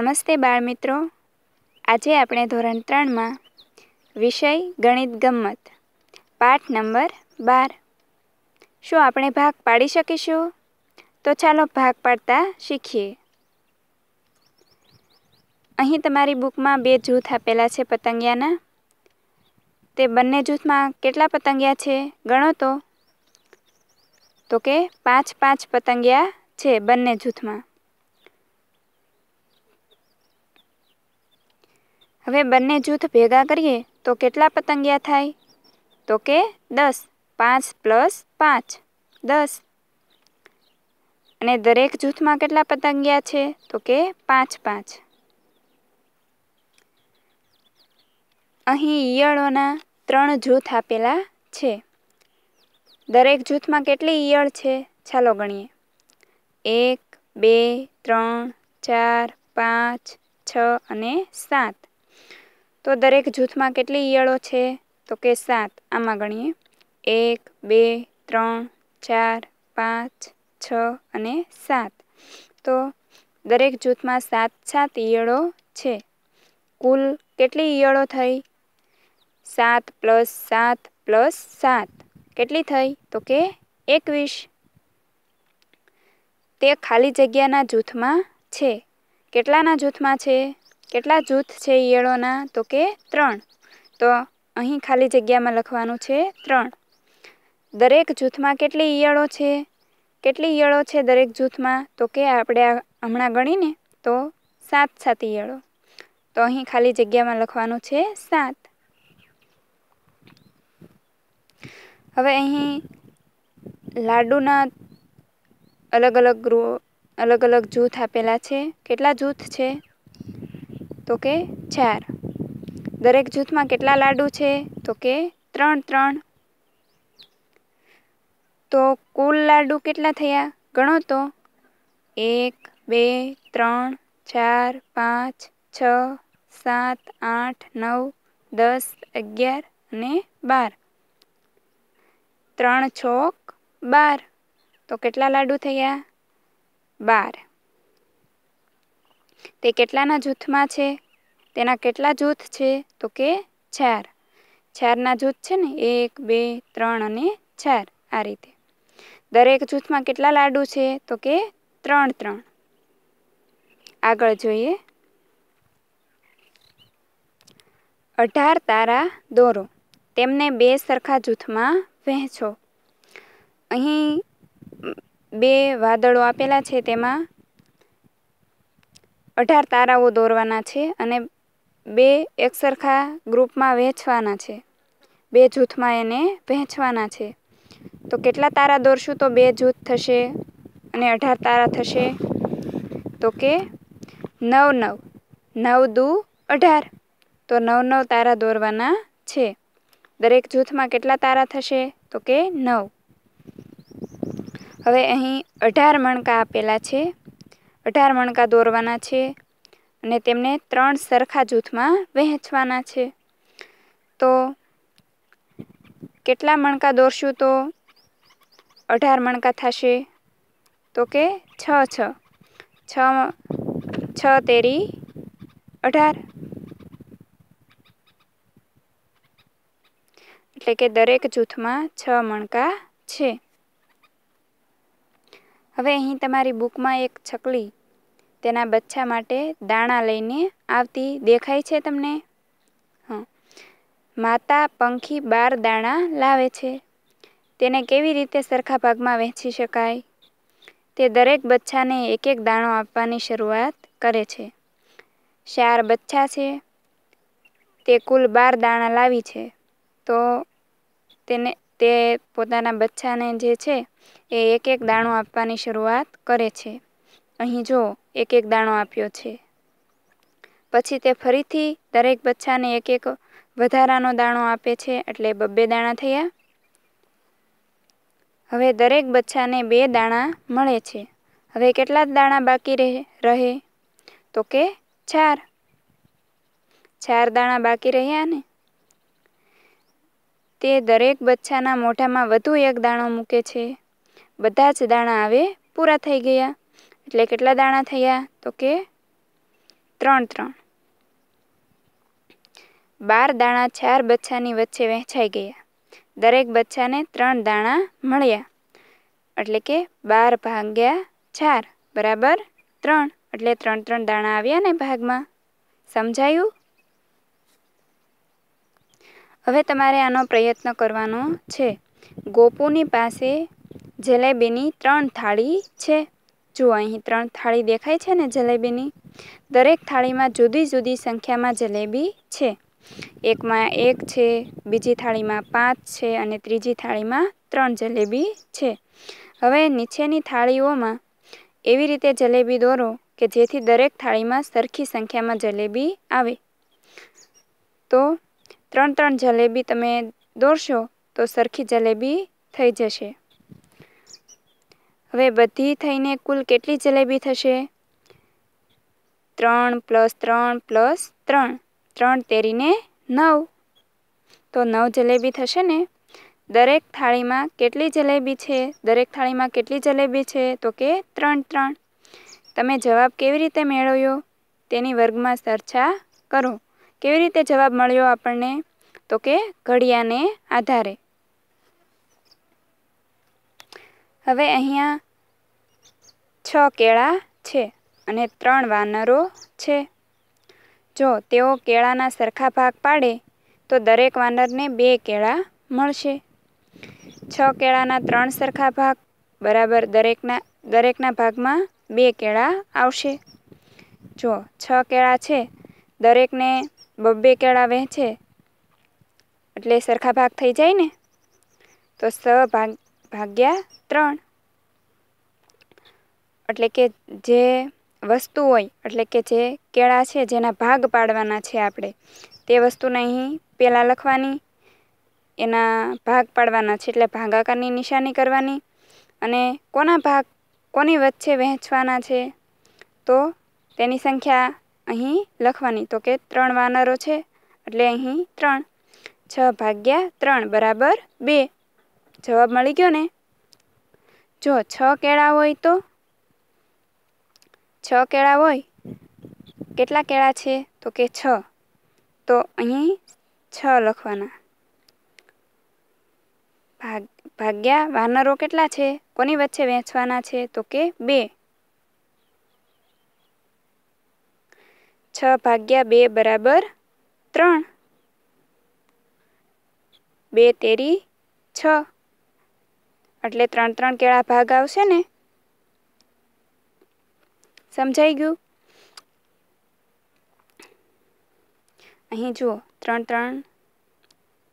નમસ્તે બાળમિત્રો આજે આપણે ધોરણ ત્રણમાં વિષય ગણિત ગમ્મત પાઠ નંબર બાર શું આપણે ભાગ પાડી શકીશું તો ચાલો ભાગ પાડતા શીખીએ અહીં તમારી બુકમાં બે જૂથ આપેલા છે પતંગિયાના તે બંને જૂથમાં કેટલા પતંગિયા છે ગણો તો તો કે પાંચ પાંચ પતંગિયા છે બંને જૂથમાં હવે બંને જૂથ ભેગા કરીએ તો કેટલા પતંગિયા થાય તો કે દસ પાંચ પ્લસ પાંચ દસ અને દરેક જૂથમાં કેટલા પતંગિયા છે તો કે પાંચ પાંચ અહીં ઈયળોના ત્રણ જૂથ આપેલા છે દરેક જૂથમાં કેટલી ઈયળ છે ચાલો ગણીએ એક બે ત્રણ ચાર પાંચ છ અને સાત તો દરેક જૂથમાં કેટલી ઈયળો છે તો કે સાત આમાં ગણીએ એક બે ત્રણ ચાર પાંચ છ અને સાત તો દરેક જૂથમાં સાત સાત ઈયળો છે કુલ કેટલી ઈયળો થઈ સાત પ્લસ સાત પ્લસ સાત કેટલી થઈ તો કે એકવીસ તે ખાલી જગ્યાના જૂથમાં છે કેટલાના જૂથમાં છે કેટલા જૂથ છે ઈયળોના તો કે ત્રણ તો અહીં ખાલી જગ્યામાં લખવાનું છે ત્રણ દરેક જૂથમાં કેટલી ઈયળો છે કેટલી ઈયળો છે દરેક જૂથમાં તો કે આપણે હમણાં ગણીને તો સાત સાત ઈયળો તો અહીં ખાલી જગ્યામાં લખવાનું છે સાત હવે અહીં લાડુના અલગ અલગ ગૃહ અલગ અલગ જૂથ આપેલા છે કેટલા જૂથ છે તો કે ચાર દરેક જૂથમાં કેટલા લાડુ છે તો કે ત્રણ ત્રણ તો કુલ લાડુ કેટલા થયા ગણો તો એક બે ત્રણ ચાર પાંચ છ સાત આઠ નવ દસ અગિયાર અને બાર ત્રણ છોક બાર તો કેટલા લાડુ થયા બાર તે કેટલાના જૂથમાં છે તેના કેટલા જૂથ છે તો કે ચાર ચારના જૂથ છે ને એક બે ત્રણ અને ચાર આ રીતે દરેક જૂથમાં કેટલા લાડુ છે તો કે ત્રણ ત્રણ આગળ જોઈએ અઢાર તારા દોરો તેમને બે સરખા જૂથમાં વહેંચો અહીં બે વાદળો આપેલા છે તેમાં અઢાર તારાઓ દોરવાના છે અને બે એકસરખા ગ્રુપમાં વહેંચવાના છે બે જૂથમાં એને વહેંચવાના છે તો કેટલા તારા દોરશું તો બે જૂથ થશે અને અઢાર તારા થશે તો કે નવ નવ નવ દુ અઢાર તો નવ નવ તારા દોરવાના છે દરેક જૂથમાં કેટલા તારા થશે તો કે નવ હવે અહીં અઢાર મણકા આપેલા છે અઢાર મણકા દોરવાના છે અને તેમને ત્રણ સરખા જૂથમાં વહેંચવાના છે તો કેટલા મણકા દોરશું તો અઢાર મણકા થશે તો કે છ છ છ છ તેરી અઢાર એટલે કે દરેક જૂથમાં છ મણકા છે હવે અહીં તમારી બુકમાં એક છકલી તેના બચ્ચા માટે દાણા લઈને આવતી દેખાય છે તમને હા માતા પંખી બાર દાણા લાવે છે તેને કેવી રીતે સરખા ભાગમાં વહેંચી શકાય તે દરેક બચ્ચાને એક એક દાણો આપવાની શરૂઆત કરે છે ચાર બચ્ચા છે તે કુલ બાર દાણા લાવી છે તો તેને તે પોતાના બચ્ચાને જે છે એ એક એક દાણો આપવાની શરૂઆત કરે છે અહીં જો એક એક દાણો આપ્યો છે પછી તે ફરીથી દરેક બચ્ચાને એક એક વધારાનો દાણો આપે છે એટલે બબ્બે દાણા થયા હવે દરેક બચ્ચાને બે દાણા મળે છે હવે કેટલા દાણા બાકી રહે રહે તો કે ચાર ચાર દાણા બાકી રહ્યા ને તે દરેક બચ્છાના મોઢામાં વધુ એક દાણો મૂકે છે બધા જ દાણા આવે પૂરા થઈ ગયા એટલે કેટલા દાણા થયા તો કે ત્રણ ત્રણ બાર દાણા ચાર બચ્છાની વચ્ચે વહેંચાઈ ગયા દરેક બચ્ચાને ત્રણ દાણા મળ્યા એટલે કે બાર ભાગ્યા ચાર બરાબર ત્રણ એટલે ત્રણ ત્રણ દાણા આવ્યા ને ભાગમાં સમજાયું હવે તમારે આનો પ્રયત્ન કરવાનો છે ગોપુની પાસે જલેબીની ત્રણ થાળી છે જો અહીં ત્રણ થાળી દેખાય છે ને જલેબીની દરેક થાળીમાં જુદી જુદી સંખ્યામાં જલેબી છે એકમાં એક છે બીજી થાળીમાં પાંચ છે અને ત્રીજી થાળીમાં ત્રણ જલેબી છે હવે નીચેની થાળીઓમાં એવી રીતે જલેબી દોરો કે જેથી દરેક થાળીમાં સરખી સંખ્યામાં જલેબી આવે તો ત્રણ ત્રણ જલેબી તમે દોરશો તો સરખી જલેબી થઈ જશે હવે બધી થઈને કુલ કેટલી જલેબી થશે ત્રણ પ્લસ ત્રણ પ્લસ ત્રણ ત્રણ તેરીને નવ તો નવ જલેબી થશે ને દરેક થાળીમાં કેટલી જલેબી છે દરેક થાળીમાં કેટલી જલેબી છે તો કે ત્રણ ત્રણ તમે જવાબ કેવી રીતે મેળવ્યો તેની વર્ગમાં ચર્ચા કરો કેવી રીતે જવાબ મળ્યો આપણને તો કે ઘડિયાને આધારે હવે અહીંયા છ કેળા છે અને ત્રણ વાનરો છે જો તેઓ કેળાના સરખા ભાગ પાડે તો દરેક વાનરને બે કેળા મળશે છ કેળાના ત્રણ સરખા ભાગ બરાબર દરેકના દરેકના ભાગમાં બે કેળા આવશે જો છ કેળા છે દરેકને બબ્બે કેળા વહેંચે એટલે સરખા ભાગ થઈ જાય ને તો સ ભાગ ભાગ્યા ત્રણ એટલે કે જે વસ્તુ હોય એટલે કે જે કેળા છે જેના ભાગ પાડવાના છે આપણે તે વસ્તુને અહીં પહેલાં લખવાની એના ભાગ પાડવાના છે એટલે ભાગાકારની નિશાની કરવાની અને કોના ભાગ કોની વચ્ચે વહેંચવાના છે તો તેની સંખ્યા અહીં લખવાની તો કે ત્રણ વાનરો છે એટલે અહીં ત્રણ છ ભાગ્યા ત્રણ બરાબર બે જવાબ મળી ગયો ને જો છ કેળા હોય તો છ કેળા હોય કેટલા કેળા છે તો કે છ તો અહીં છ લખવાના ભાગ ભાગ્યા વાનરો કેટલા છે કોની વચ્ચે વહેંચવાના છે તો કે બે છ ભાગ્યા બે બરાબર ત્રણ બે તેરી છ એટલે ત્રણ ત્રણ કેળા ભાગ આવશે ને સમજાઈ ગયું અહીં જુઓ ત્રણ ત્રણ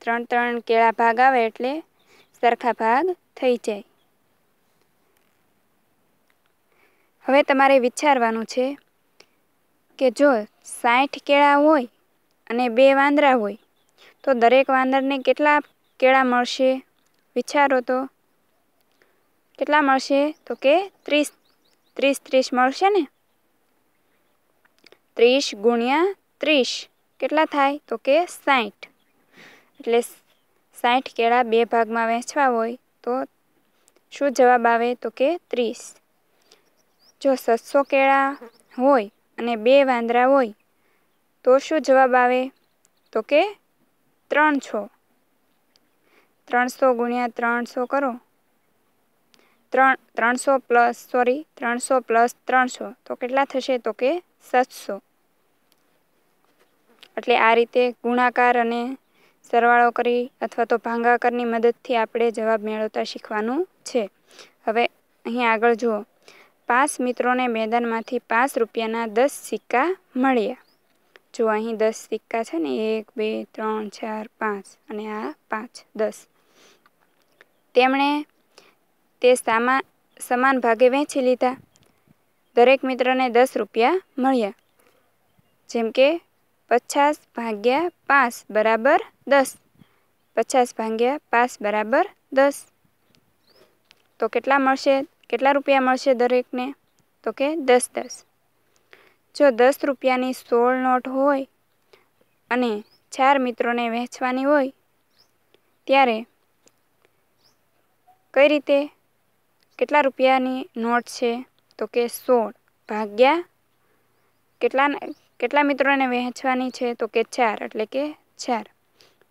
ત્રણ ત્રણ કેળા ભાગ આવે એટલે સરખા ભાગ થઈ જાય હવે તમારે વિચારવાનું છે કે જો સાઠ કેળા હોય અને બે વાંદરા હોય તો દરેક વાંદરને કેટલા કેળા મળશે વિચારો તો કેટલા મળશે તો કે ત્રીસ ત્રીસ ત્રીસ મળશે ને ત્રીસ ગુણ્યા ત્રીસ કેટલા થાય તો કે સાઠ એટલે સાઠ કેળા બે ભાગમાં વહેંચવા હોય તો શું જવાબ આવે તો કે ત્રીસ જો સસ્સો કેળા હોય અને બે વાંદરા હોય તો શું જવાબ આવે તો કે ત્રણ છો ત્રણસો ગુણ્યા ત્રણસો કરો ત્રણ ત્રણસો પ્લસ સોરી ત્રણસો પ્લસ ત્રણસો તો કેટલા થશે તો કે સાતસો એટલે આ રીતે ગુણાકાર અને સરવાળો કરી અથવા તો ભાંગાકારની મદદથી આપણે જવાબ મેળવતા શીખવાનું છે હવે અહીં આગળ જુઓ પાંચ મિત્રોને મેદાનમાંથી પાંચ રૂપિયાના દસ સિક્કા મળ્યા જો અહીં દસ સિક્કા છે ને એક બે ત્રણ ચાર પાંચ અને આ પાંચ દસ તેમણે તે સામા સમાન ભાગે વહેંચી લીધા દરેક મિત્રને દસ રૂપિયા મળ્યા જેમ કે પચાસ ભાગ્યા પાંચ બરાબર દસ પચાસ ભાગ્યા પાંચ બરાબર દસ તો કેટલા મળશે કેટલા રૂપિયા મળશે દરેકને તો કે દસ દસ જો દસ રૂપિયાની સોળ નોટ હોય અને ચાર મિત્રોને વહેંચવાની હોય ત્યારે કઈ રીતે કેટલા રૂપિયાની નોટ છે તો કે સોળ ભાગ્યા કેટલા કેટલા મિત્રોને વહેંચવાની છે તો કે ચાર એટલે કે ચાર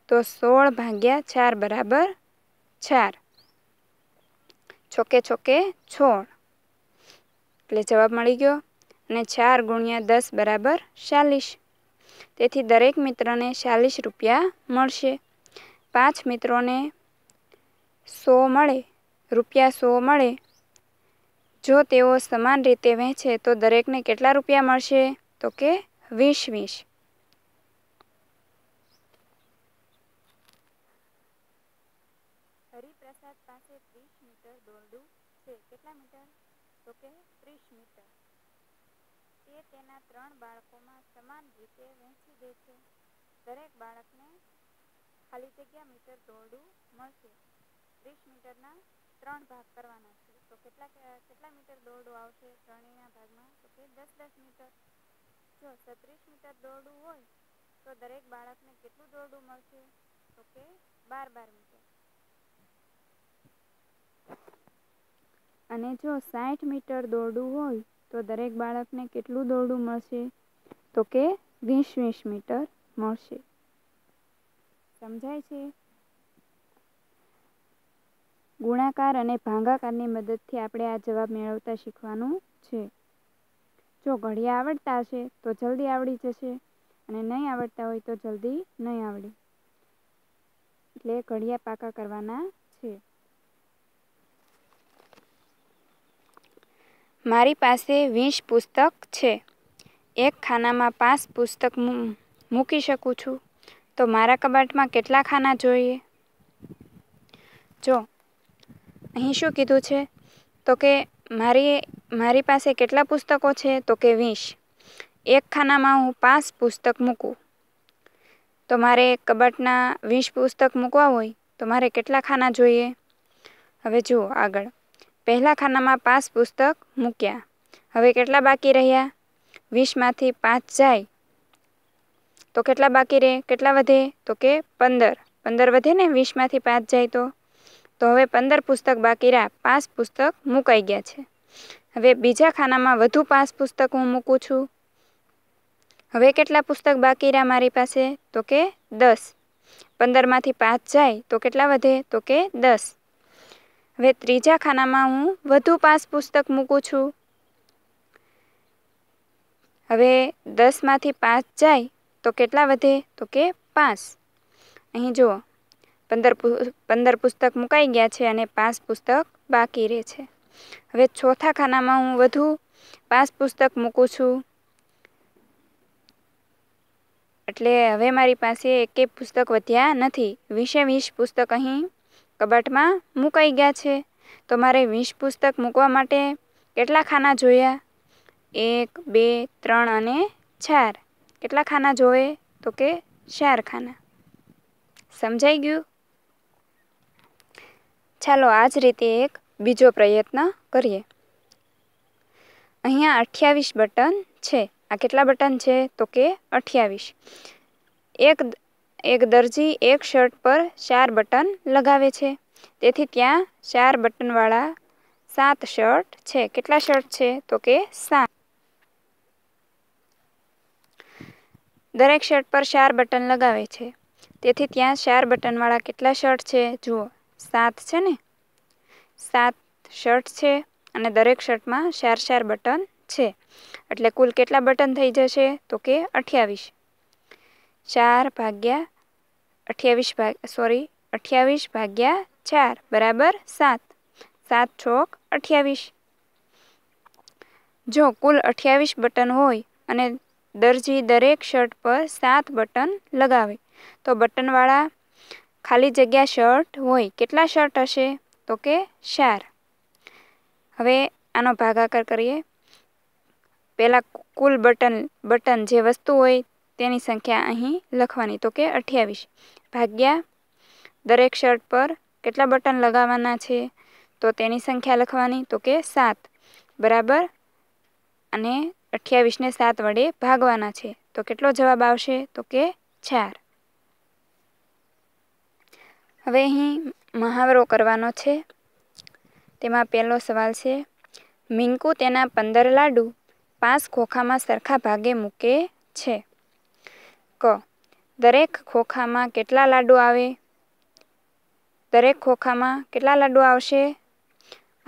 તો સોળ ભાગ્યા ચાર બરાબર ચાર છોકે છોકે છોડ એટલે જવાબ મળી ગયો અને ચાર ગુણ્યા દસ બરાબર ચાલીસ તેથી દરેક મિત્રને ચાલીસ રૂપિયા મળશે પાંચ મિત્રોને સો મળે રૂપિયા સો મળે જો તેઓ સમાન રીતે વહેંચે તો દરેકને કેટલા રૂપિયા મળશે તો કે વીસ વીસ બાળકોમાં સમાન રીતે વહેંચી દે છે દરેક બાળકને ખાલી જગ્યા મીટર દોરડું મળશે ત્રીસ મીટરના ત્રણ ભાગ કરવાના છે તો કેટલા કેટલા મીટર દોરડું આવશે ત્રણેયના ભાગમાં તો કે દસ દસ મીટર જો છત્રીસ મીટર દોરડું હોય તો દરેક બાળકને કેટલું દોરડું મળશે તો કે બાર બાર મીટર અને જો સાઠ મીટર દોરડું હોય તો દરેક બાળકને કેટલું દોરડું મળશે તો કે વીસ વીસ મીટર મળશે સમજાય છે ગુણાકાર અને ભાંગાકારની મદદથી આપણે આ જવાબ મેળવતા શીખવાનું છે જો ઘડિયા આવડતા હશે તો જલ્દી આવડી જશે અને નહીં આવડતા હોય તો જલ્દી નહીં આવડે એટલે ઘડિયા પાકા કરવાના છે મારી પાસે વીસ પુસ્તક છે એક ખાનામાં પાંચ પુસ્તક મૂકી શકું છું તો મારા કબાટમાં કેટલા ખાના જોઈએ જો અહીં શું કીધું છે તો કે મારી મારી પાસે કેટલા પુસ્તકો છે તો કે વીસ એક ખાનામાં હું પાંચ પુસ્તક મૂકું તો મારે કબાટના વીસ પુસ્તક મૂકવા હોય તો મારે કેટલા ખાના જોઈએ હવે જુઓ આગળ પહેલા ખાનામાં પાંચ પુસ્તક મૂક્યા હવે કેટલા બાકી રહ્યા વીસમાંથી પાંચ જાય તો કેટલા બાકી રહે કેટલા વધે તો કે પંદર પંદર વધે ને વીસમાંથી પાંચ જાય તો તો હવે પંદર પુસ્તક બાકી રહ્યા પાંચ પુસ્તક મુકાઈ ગયા છે હવે બીજા ખાનામાં વધુ પાંચ પુસ્તક હું મૂકું છું હવે કેટલા પુસ્તક બાકી રહ્યા મારી પાસે તો કે દસ પંદરમાંથી પાંચ જાય તો કેટલા વધે તો કે દસ હવે ત્રીજા ખાનામાં હું વધુ પાંચ પુસ્તક મૂકું છું હવે દસમાંથી પાંચ જાય તો કેટલા વધે તો કે પાંચ અહીં જુઓ પંદર પંદર પુસ્તક મુકાઈ ગયા છે અને પાંચ પુસ્તક બાકી રહે છે હવે ચોથા ખાનામાં હું વધુ પાંચ પુસ્તક મૂકું છું એટલે હવે મારી પાસે એકેય પુસ્તક વધ્યા નથી વીસે વીસ પુસ્તક અહીં કબાટમાં મુકાઈ ગયા છે તો મારે વીસ પુસ્તક મૂકવા માટે કેટલા ખાના જોયા એક બે ત્રણ અને ચાર કેટલા ખાના જોવે તો કે ચાર ખાના સમજાઈ ગયું ચાલો આ જ રીતે એક બીજો પ્રયત્ન કરીએ અહીંયા અઠ્યાવીસ બટન છે આ કેટલા બટન છે તો કે અઠ્યાવીસ એક એક દરજી એક શર્ટ પર ચાર બટન લગાવે છે તેથી ત્યાં ચાર બટનવાળા સાત શર્ટ છે કેટલા શર્ટ છે તો કે સાત દરેક શર્ટ પર ચાર બટન લગાવે છે તેથી ત્યાં ચાર બટનવાળા કેટલા શર્ટ છે જુઓ સાત છે ને સાત શર્ટ છે અને દરેક શર્ટમાં ચાર ચાર બટન છે એટલે કુલ કેટલા બટન થઈ જશે તો કે અઠ્યાવીસ ચાર ભાગ્યા અઠ્યાવીસ ભાગ સોરી અઠ્યાવીસ ભાગ્યા ચાર બરાબર સાત સાત છોક અઠ્યાવીસ જો કુલ અઠ્યાવીસ બટન હોય અને દરજી દરેક શર્ટ પર સાત બટન લગાવે તો બટનવાળા ખાલી જગ્યા શર્ટ હોય કેટલા શર્ટ હશે તો કે ચાર હવે આનો ભાગાકાર કરીએ પહેલાં કુલ બટન બટન જે વસ્તુ હોય તેની સંખ્યા અહીં લખવાની તો કે અઠ્યાવીસ ભાગ્યા દરેક શર્ટ પર કેટલા બટન લગાવવાના છે તો તેની સંખ્યા લખવાની તો કે સાત બરાબર અને અઠ્યાવીસને સાત વડે ભાગવાના છે તો કેટલો જવાબ આવશે તો કે ચાર હવે અહીં મહાવરો કરવાનો છે તેમાં પહેલો સવાલ છે મિંકુ તેના પંદર લાડુ પાંચ ખોખામાં સરખા ભાગે મૂકે છે ક દરેક ખોખામાં કેટલા લાડુ આવે દરેક ખોખામાં કેટલા લાડુ આવશે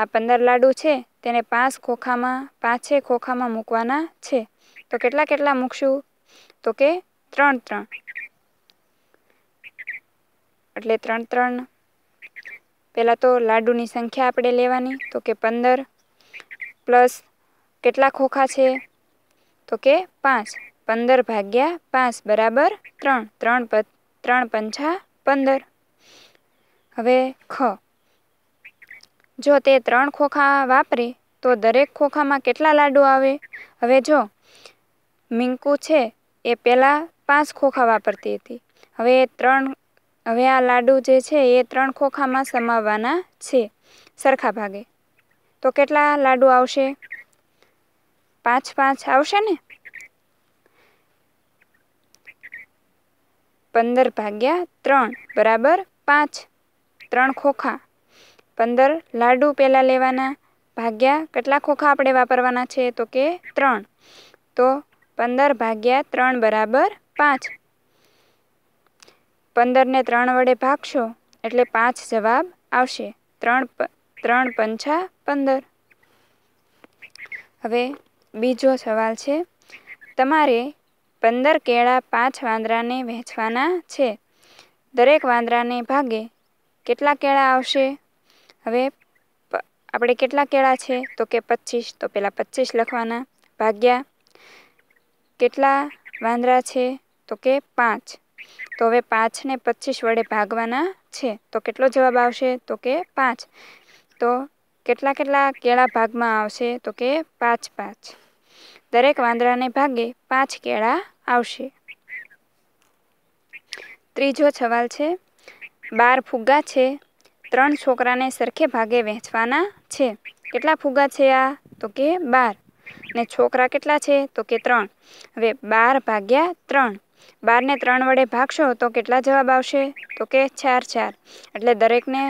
આ પંદર લાડુ છે તેને પાંચ ખોખામાં પાંચે ખોખામાં મૂકવાના છે તો કેટલા કેટલા મૂકશું તો કે ત્રણ ત્રણ એટલે ત્રણ ત્રણ પહેલાં તો લાડુની સંખ્યા આપણે લેવાની તો કે પંદર પ્લસ કેટલા ખોખા છે તો કે પાંચ પંદર ભાગ્યા પાંચ બરાબર ત્રણ ત્રણ પ ત્રણ પંચા પંદર હવે ખ જો તે ત્રણ ખોખા વાપરે તો દરેક ખોખામાં કેટલા લાડુ આવે હવે જો મિંકુ છે એ પહેલાં પાંચ ખોખા વાપરતી હતી હવે ત્રણ હવે આ લાડુ જે છે એ ત્રણ ખોખામાં સમાવવાના છે સરખા ભાગે તો કેટલા લાડુ આવશે પાંચ પાંચ આવશે ને પંદર ભાગ્યા ત્રણ બરાબર પાંચ ત્રણ ખોખા પંદર લાડુ પહેલાં લેવાના ભાગ્યા કેટલા ખોખા આપણે વાપરવાના છે તો કે ત્રણ તો પંદર ભાગ્યા ત્રણ બરાબર પાંચ પંદરને ત્રણ વડે ભાગશો એટલે પાંચ જવાબ આવશે ત્રણ ત્રણ પંચા પંદર હવે બીજો સવાલ છે તમારે પંદર કેળા પાંચ વાંદરાને વહેંચવાના છે દરેક વાંદરાને ભાગે કેટલા કેળા આવશે હવે આપણે કેટલા કેળા છે તો કે પચીસ તો પહેલાં પચીસ લખવાના ભાગ્યા કેટલા વાંદરા છે તો કે પાંચ તો હવે પાંચને પચીસ વડે ભાગવાના છે તો કેટલો જવાબ આવશે તો કે પાંચ તો કેટલા કેટલા કેળા ભાગમાં આવશે તો કે પાંચ પાંચ દરેક વાંદરાને ભાગે પાંચ કેળા આવશે ત્રીજો સવાલ છે બાર ફુગ્ગા છે ત્રણ છોકરાને સરખે ભાગે વહેંચવાના છે કેટલા ફુગ્ગા છે આ તો કે બાર ને છોકરા કેટલા છે તો કે ત્રણ હવે બાર ભાગ્યા ત્રણ બારને ત્રણ વડે ભાગશો તો કેટલા જવાબ આવશે તો કે ચાર ચાર એટલે દરેકને